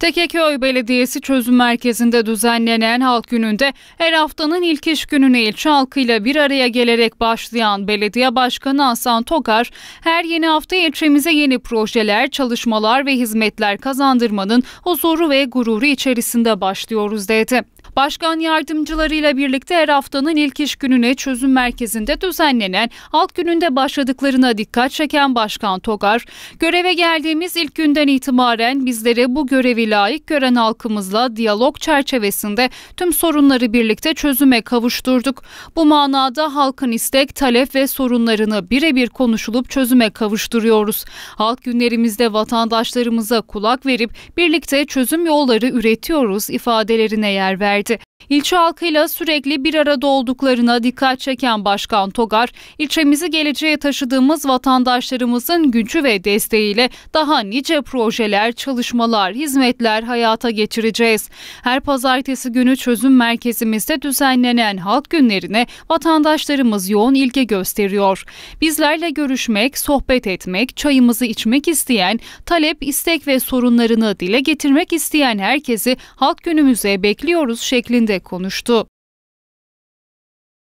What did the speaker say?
Tekeköy Belediyesi Çözüm Merkezi'nde düzenlenen halk gününde her haftanın ilk iş gününe ilçe halkıyla bir araya gelerek başlayan Belediye Başkanı Hasan Tokar, her yeni hafta ilçemize yeni projeler, çalışmalar ve hizmetler kazandırmanın huzuru ve gururu içerisinde başlıyoruz dedi. Başkan yardımcılarıyla birlikte her haftanın ilk iş gününe çözüm merkezinde düzenlenen halk gününde başladıklarına dikkat çeken Başkan Togar, göreve geldiğimiz ilk günden itibaren bizlere bu görevi layık gören halkımızla diyalog çerçevesinde tüm sorunları birlikte çözüme kavuşturduk. Bu manada halkın istek, talep ve sorunlarını birebir konuşulup çözüme kavuşturuyoruz. Halk günlerimizde vatandaşlarımıza kulak verip birlikte çözüm yolları üretiyoruz ifadelerine yer verdi. İlçe halkıyla sürekli bir arada olduklarına dikkat çeken Başkan Togar, ilçemizi geleceğe taşıdığımız vatandaşlarımızın gücü ve desteğiyle daha nice projeler, çalışmalar, hizmetler hayata geçireceğiz. Her pazartesi günü çözüm merkezimizde düzenlenen halk günlerine vatandaşlarımız yoğun ilgi gösteriyor. Bizlerle görüşmek, sohbet etmek, çayımızı içmek isteyen, talep, istek ve sorunlarını dile getirmek isteyen herkesi halk günümüze bekliyoruz şeklinde konuştu.